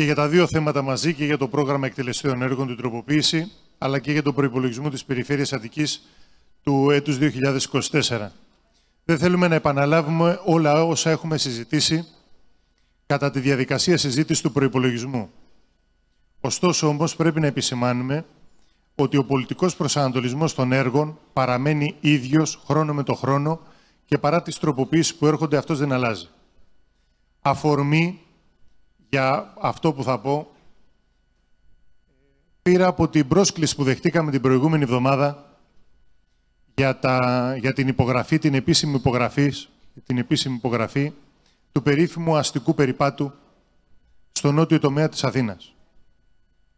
και για τα δύο θέματα μαζί και για το πρόγραμμα εκτελεστέων έργων, την τροποποίηση, αλλά και για τον προπολογισμό της Περιφέρειας Αττικής του έτους 2024. Δεν θέλουμε να επαναλάβουμε όλα όσα έχουμε συζητήσει κατά τη διαδικασία συζήτησης του προϋπολογισμού. Ωστόσο όμως πρέπει να επισημάνουμε ότι ο πολιτικός προσανατολισμός των έργων παραμένει ίδιος χρόνο με το χρόνο και παρά τις τροποποιήσει που έρχονται αυτός δεν αλλάζει. Αφορμή για αυτό που θα πω. Πήρα από την πρόσκληση που δεχτήκαμε την προηγούμενη εβδομάδα για, τα, την υπογραφή, την επίσημη υπογραφή, την επίσημη υπογραφή του περίφημου αστικού περιπάτου στο νότιο τομέα της Αθήνας.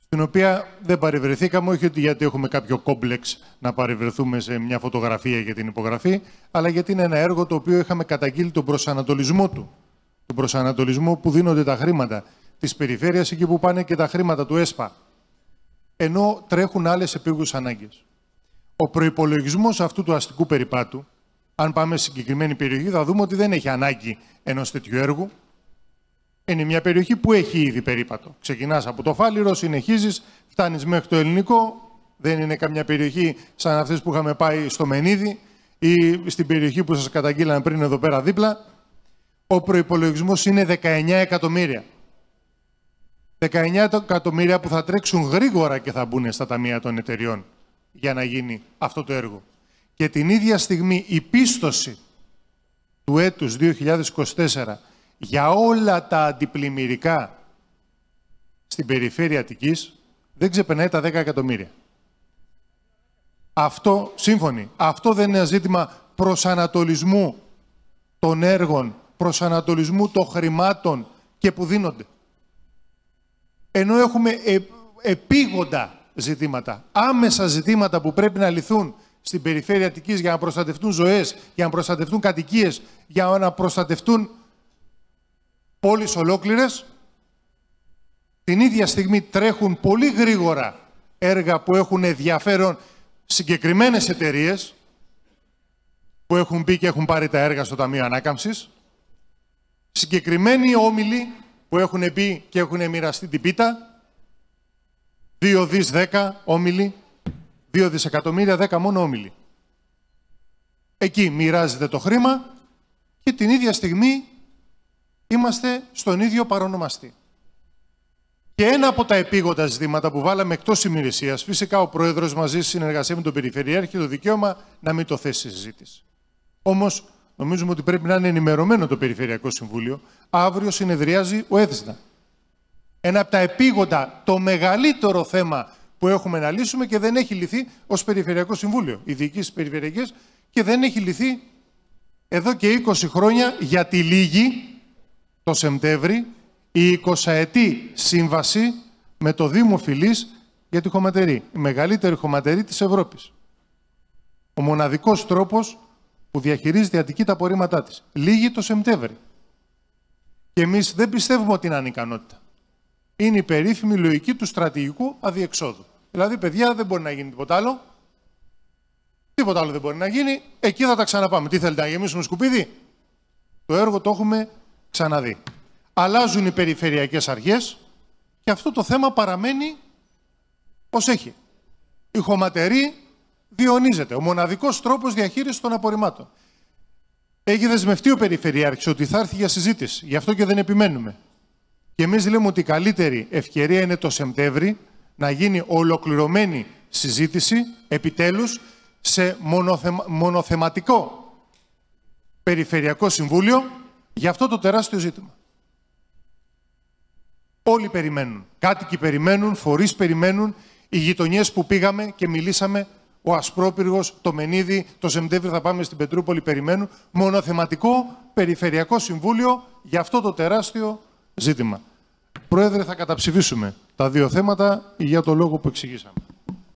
Στην οποία δεν παρευρεθήκαμε, όχι γιατί έχουμε κάποιο κόμπλεξ να παρευρεθούμε σε μια φωτογραφία για την υπογραφή, αλλά γιατί είναι ένα έργο το οποίο είχαμε καταγγείλει τον προσανατολισμό του τον προσανατολισμό που δίνονται τα χρήματα της περιφέρειας εκεί που πάνε και τα χρήματα του ΕΣΠΑ. Ενώ τρέχουν άλλες επίγουσες ανάγκες. Ο προπολογισμό αυτού του αστικού περιπάτου, αν πάμε σε συγκεκριμένη περιοχή, θα δούμε ότι δεν έχει ανάγκη ενός τέτοιου έργου. Είναι μια περιοχή που έχει ήδη περίπατο. Ξεκινάς από το Φάληρο, συνεχίζεις, φτάνεις μέχρι το Ελληνικό. Δεν είναι καμιά περιοχή σαν αυτές που είχαμε πάει στο Μενίδη ή στην περιοχή που σας καταγγείλαμε πριν εδώ πέρα δίπλα ο προϋπολογισμός είναι 19 εκατομμύρια. 19 εκατομμύρια που θα τρέξουν γρήγορα και θα μπουν στα ταμεία των εταιριών για να γίνει αυτό το έργο. Και την ίδια στιγμή η πίστοση του έτους 2024 για όλα τα αντιπλημμυρικά στην περιφέρεια Αττικής δεν ξεπερνάει τα 10 εκατομμύρια. Αυτό, σύμφωνοι, αυτό δεν είναι ζήτημα προσανατολισμού των έργων προσανατολισμού των χρημάτων και που δίνονται. Ενώ έχουμε ε, επίγοντα ζητήματα, άμεσα ζητήματα που πρέπει να λυθούν στην περιφέρεια Αττικής για να προστατευτούν ζωές, για να προστατευτούν κατοικίες, για να προστατευτούν πόλεις ολόκληρες, την ίδια στιγμή τρέχουν πολύ γρήγορα έργα που έχουν ενδιαφέρον συγκεκριμένες εταιρείες που έχουν μπει και έχουν πάρει τα έργα στο Ταμείο Ανάκαμψης, συγκεκριμένοι όμιλοι που έχουν μπει και έχουν μοιραστεί την πίτα, 2 δις 10 όμιλοι, 2 δισεκατομμύρια 10 μόνο όμιλοι. Εκεί μοιράζεται το χρήμα και την ίδια στιγμή είμαστε στον ίδιο παρονομαστή. Και ένα από τα επίγοντα ζητήματα που βάλαμε εκτός ημερησίας, φυσικά ο πρόεδρος μαζί στη συνεργασία με τον Περιφερειάρχη, το δικαίωμα να μην το θέσει συζήτηση. Όμως Νομίζουμε ότι πρέπει να είναι ενημερωμένο το Περιφερειακό Συμβούλιο. Αύριο συνεδριάζει ο ΕΔΣΝΑ. Ένα από τα επίγοντα, το μεγαλύτερο θέμα που έχουμε να λύσουμε και δεν έχει λυθεί ως Περιφερειακό Συμβούλιο. Οι διοικήσει και δεν έχει λυθεί εδώ και 20 χρόνια για τη λίγη το Σεπτέμβρη η 20ετή σύμβαση με το Δήμο Φιλής για τη χωματερή. Η μεγαλύτερη χωματερή της Ευρώπης. Ο μοναδικός τρόπος που διαχειρίζεται η Αττική τα απορρίμματά της. Λίγη το Σεπτέμβρη. Και εμείς δεν πιστεύουμε ότι είναι ανικανότητα. Είναι η περίφημη λογική του στρατηγικού αδιεξόδου. Δηλαδή, παιδιά, δεν μπορεί να γίνει τίποτα άλλο. Τίποτα άλλο δεν μπορεί να γίνει. Εκεί θα τα ξαναπάμε. Τι θέλετε να γεμίσουμε σκουπίδι. Το έργο το έχουμε ξαναδεί. Αλλάζουν οι περιφερειακές αρχές και αυτό το θέμα παραμένει ως έχει. Η χωματεροί διονύζεται. Ο μοναδικός τρόπος διαχείρισης των απορριμμάτων. Έχει δεσμευτεί ο Περιφερειάρχης ότι θα έρθει για συζήτηση. Γι' αυτό και δεν επιμένουμε. Και εμείς λέμε ότι η καλύτερη ευκαιρία είναι το Σεπτέμβρη να γίνει ολοκληρωμένη συζήτηση επιτέλους σε μονοθεματικό Περιφερειακό Συμβούλιο για αυτό το τεράστιο ζήτημα. Όλοι περιμένουν. Κάτοικοι περιμένουν, φορείς περιμένουν, οι γειτονιές που πήγαμε και μιλήσαμε ο Ασπρόπυργος, το Μενίδη, το Σεπτέμβριο θα πάμε στην Πετρούπολη, περιμένουν. Μονοθεματικό Περιφερειακό Συμβούλιο για αυτό το τεράστιο ζήτημα. Πρόεδρε, θα καταψηφίσουμε τα δύο θέματα για το λόγο που εξηγήσαμε.